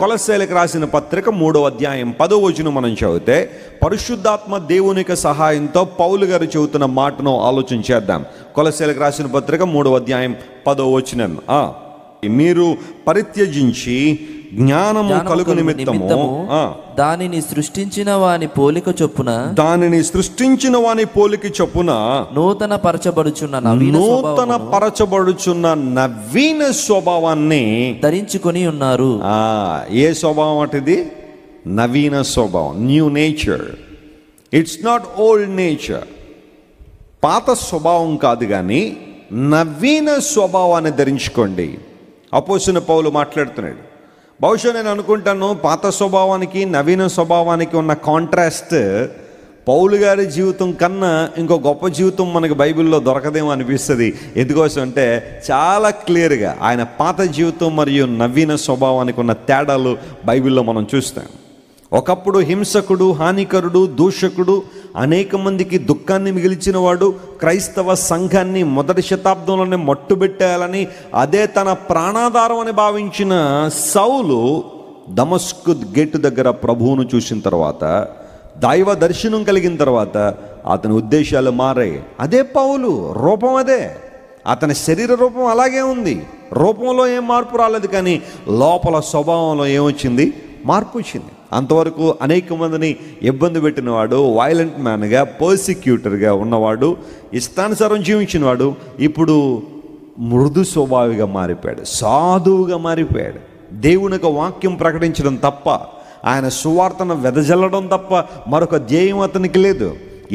కొలశైలకు రాసిన పత్రిక మూడో అధ్యాయం పదో వచనం మనం చదివితే పరిశుద్ధాత్మ దేవునికి సహాయంతో పౌలు గారు చెబుతున్న మాటను ఆలోచన చేద్దాం కొలశైలకు రాసిన పత్రిక మూడో అధ్యాయం పదో వచనం మీరు పరిత్యజించి జ్ఞానము కలుగు నిమిత్తము దానిని సృష్టించిన వాని పోలిక చొప్పున దానిని సృష్టించిన వాని పోలిక చొప్పున నూతన పరచబడుచున్న నూతన పరచబడుచున్న నవీన స్వభావాన్ని ధరించుకొని ఉన్నారు ఆ ఏ స్వభావం అటుది నవీన స్వభావం new nature it's not old nature పాత స్వభావం కాదు కానీ నవీన స్వభావాన్ని ధరించుకోండి అపోసిన పౌలు మాట్లాడుతున్నాడు బహుశా నేను అనుకుంటాను పాత స్వభావానికి నవీన స్వభావానికి ఉన్న కాంట్రాస్ట్ పౌలు గారి జీవితం కన్నా ఇంకో గొప్ప జీవితం మనకి బైబిల్లో దొరకదేమో అనిపిస్తుంది ఎందుకోసం అంటే చాలా క్లియర్గా ఆయన పాత జీవితం మరియు నవీన స్వభావానికి ఉన్న తేడాలు బైబిల్లో మనం చూస్తాం ఒకప్పుడు హింసకుడు హానికరుడు దూషకుడు అనేక మందికి దుఃఖాన్ని మిగిల్చిన వాడు క్రైస్తవ సంఘాన్ని మొదటి శతాబ్దంలోనే మట్టుబెట్టాలని అదే తన ప్రాణాధారం అని భావించిన సౌలు దమస్కు గేటు దగ్గర ప్రభువును చూసిన తర్వాత దైవ దర్శనం కలిగిన తర్వాత అతని ఉద్దేశాలు మారాయి అదే పౌలు రూపం అదే అతని శరీర రూపం అలాగే ఉంది రూపంలో ఏం మార్పు రాలేదు కానీ లోపల స్వభావంలో ఏమొచ్చింది మార్పు వచ్చింది అంతవరకు అనేక మందిని ఇబ్బంది పెట్టినవాడు వైలెంట్ మ్యాన్గా పర్సిక్యూటర్గా ఉన్నవాడు ఇష్టానుసారం జీవించినవాడు ఇప్పుడు మృదు స్వభావిగా మారిపోయాడు సాధువుగా మారిపోయాడు దేవుని వాక్యం ప్రకటించడం తప్ప ఆయన సువార్తను వెదజల్లడం తప్ప మరొక ధ్యేయం అతనికి లేదు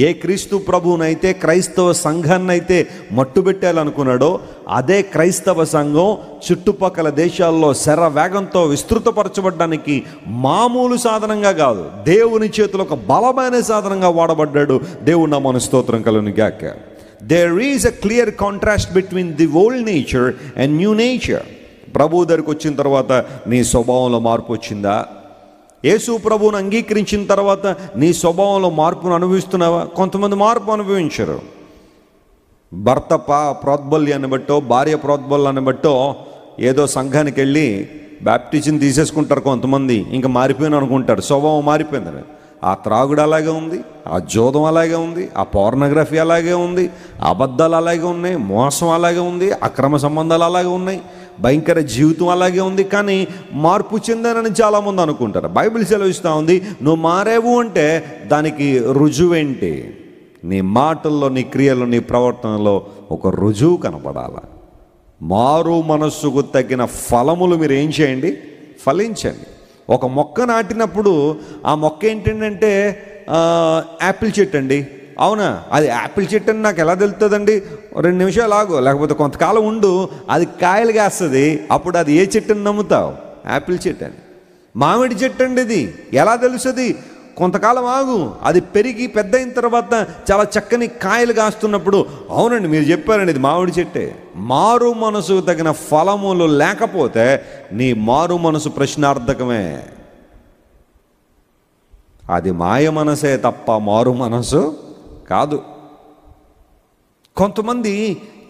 ఏ క్రీస్తు ప్రభువునైతే క్రైస్తవ సంఘాన్నైతే మట్టుబెట్టాలనుకున్నాడో అదే క్రైస్తవ సంఘం చుట్టుపక్కల దేశాల్లో శర వేగంతో విస్తృతపరచబడ్డానికి మామూలు సాధనంగా కాదు దేవుని చేతిలో ఒక బలమైన సాధనంగా వాడబడ్డాడు దేవు నా మన స్తోత్రం కలను గాక there is a clear contrast between the old nature and new nature ప్రభు దగ్గరికి వచ్చిన తర్వాత నీ స్వభావంలో మార్పు వచ్చిందా యేసు ప్రభువును అంగీకరించిన తర్వాత నీ స్వభావంలో మార్పును అనుభవిస్తున్నావా కొంతమంది మార్పు అనుభవించరు భర్త పా ప్రోద్బల్యాన్ని బట్టో భార్య ప్రోద్బల్యాన్ని బట్టో ఏదో సంఘానికి వెళ్ళి బ్యాప్టిజం తీసేసుకుంటారు కొంతమంది ఇంకా మారిపోయిన అనుకుంటారు స్వభావం మారిపోయిందని ఆ త్రాగుడు అలాగే ఉంది ఆ జోదం అలాగే ఉంది ఆ పోర్నోగ్రఫీ అలాగే ఉంది అబద్ధాలు అలాగే ఉన్నాయి మోసం అలాగే ఉంది అక్రమ సంబంధాలు అలాగే ఉన్నాయి భయంకర జీవితం అలాగే ఉంది కానీ మార్పు చెందానని చాలామంది అనుకుంటారు బైబిల్ సెలవిస్తూ ఉంది నువ్వు మారేవు అంటే దానికి రుజువేంటి నీ మాటల్లో నీ క్రియల్లో నీ ప్రవర్తనలో ఒక రుజువు కనపడాల మారు మనస్సుకు తగిన ఫలములు మీరు ఏం చేయండి ఫలించండి ఒక మొక్క నాటినప్పుడు ఆ మొక్క ఏంటంటే యాపిల్ చెట్టు అండి అవునా అది యాపిల్ చెట్టు అని నాకు ఎలా తెలుస్తుందండి రెండు నిమిషాలు ఆగు లేకపోతే కొంతకాలం ఉండు అది కాయలు కాస్తుంది అప్పుడు అది ఏ చెట్టుని నమ్ముతావు యాపిల్ చెట్టు అని మామిడి చెట్టు అండి ఇది ఎలా తెలుసుది కొంతకాలం ఆగు అది పెరిగి పెద్ద అయిన తర్వాత చాలా చక్కని కాయలు కాస్తున్నప్పుడు అవునండి మీరు చెప్పారండి ఇది మామిడి చెట్టే మారు మనసు తగిన ఫలములు లేకపోతే నీ మారు మనసు ప్రశ్నార్థకమే అది మాయ మనసే తప్ప మారు మనసు కాదు కొంతమంది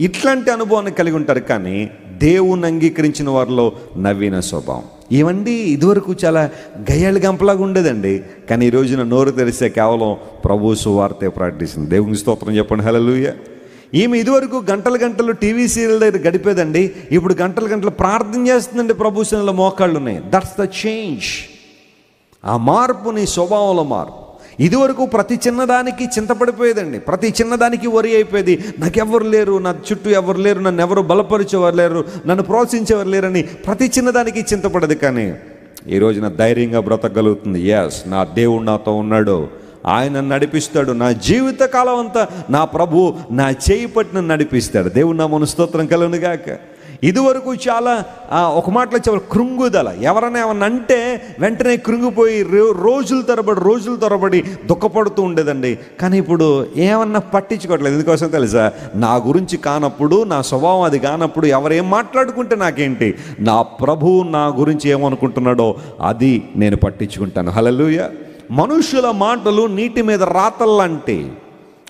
ఇట్లాంటి అనుభవాన్ని కలిగి ఉంటారు కానీ దేవుని అంగీకరించిన వారిలో నవ్విన స్వభావం ఏమండి ఇదివరకు చాలా గయ్యాళి గంపలాగా ఉండేదండి కానీ ఈ రోజున నోరు తెరిస్తే కేవలం ప్రభు సువార్తే ప్రకటిస్తుంది దేవుని స్తోత్రం చెప్పండి హలలుయ ఈమె ఇదివరకు గంటలు గంటలు టీవీ సీరియల్ దగ్గర గడిపేదండి ఇప్పుడు గంటలు గంటలు ప్రార్థన చేస్తుందండి ప్రభు సినిలో మోకాళ్ళు ఉన్నాయి దట్స్ ద చేంజ్ ఆ మార్పు నీ స్వభావంలో మార్పు ఇదివరకు ప్రతి చిన్నదానికి చింతపడిపోయేదండి ప్రతి చిన్నదానికి వరి అయిపోయేది నాకెవ్వరు లేరు నా చుట్టూ ఎవరు లేరు నన్ను ఎవరు బలపరిచేవారు లేరు నన్ను ప్రోత్సహించేవారు లేరని ప్రతి చిన్నదానికి చింతపడదు కానీ ఈ నా ధైర్యంగా బ్రతకగలుగుతుంది ఎస్ నా దేవుడు నాతో ఉన్నాడు ఆయన నడిపిస్తాడు నా జీవితకాలం అంతా నా ప్రభు నా చేయి పట్టిన నడిపిస్తాడు దేవుడు నా మనస్తోత్రం కలుగునుగాక ఇదివరకు చాలా ఒక మాటలో చాలా కృంగుదల ఎవరైనా ఏమన్నా అంటే వెంటనే కృంగిపోయి రోజుల తరబడి రోజుల తరబడి దుఃఖపడుతూ ఉండేదండి కానీ ఇప్పుడు ఏమన్నా పట్టించుకోవట్లేదు ఎందుకోసం తెలుసా నా గురించి కానప్పుడు నా స్వభావం అది కానప్పుడు ఎవరేం మాట్లాడుకుంటే నాకేంటి నా ప్రభువు నా గురించి ఏమనుకుంటున్నాడో అది నేను పట్టించుకుంటాను హలలుయ మనుషుల మాటలు నీటి మీద రాతల్లాంటి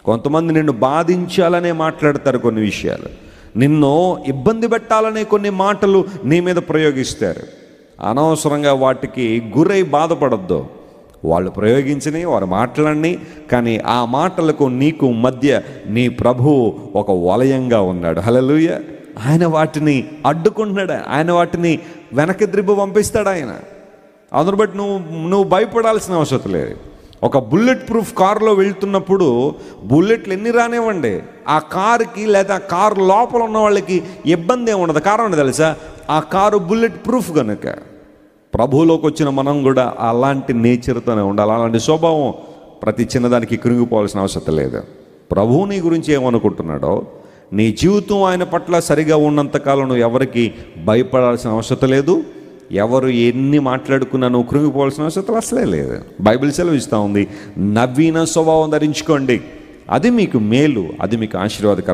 కొంతమంది నిన్ను బాధించాలనే మాట్లాడతారు కొన్ని విషయాలు నిన్ను ఇబ్బంది పెట్టాలనే కొన్ని మాటలు నీ మీద ప్రయోగిస్తారు అనవసరంగా వాటికి గురై బాధపడద్దు వాళ్ళు ప్రయోగించని వారు మాటలన్నీ కానీ ఆ మాటలకు నీకు మధ్య నీ ప్రభువు ఒక వలయంగా ఉన్నాడు హలలుయ ఆయన వాటిని అడ్డుకుంటున్నాడు ఆయన వాటిని వెనక్కి ద్రిబ్బు పంపిస్తాడు ఆయన అందును బట్టి నువ్వు నువ్వు భయపడాల్సిన అవసరం లేదు ఒక బుల్లెట్ ప్రూఫ్ కారులో వెళ్తున్నప్పుడు బుల్లెట్లు ఎన్ని రానివ్వండి ఆ కారుకి లేదా ఆ కారు లోపల ఉన్న వాళ్ళకి ఇబ్బంది ఏమి ఉండదు కారణం తెలుసా ఆ కారు బుల్లెట్ ప్రూఫ్ కనుక ప్రభువులోకి వచ్చిన మనం కూడా అలాంటి నేచర్తోనే ఉండాలి అలాంటి స్వభావం ప్రతి చిన్నదానికి కృంగిపోవాల్సిన అవసరం లేదు ప్రభువు నీ గురించి ఏమనుకుంటున్నాడో నీ జీవితం ఆయన పట్ల సరిగా ఉన్నంతకాలం నువ్వు ఎవరికి భయపడాల్సిన అవసరం లేదు ఎవరు ఎన్ని మాట్లాడుకున్నా నువ్వు కృంగిపోవాల్సిన అవసరం అసలే లేదు బైబిల్ సెలవు ఇస్తూ ఉంది నవీన స్వభావం ధరించుకోండి అది మీకు మేలు అది మీకు ఆశీర్వాదకరం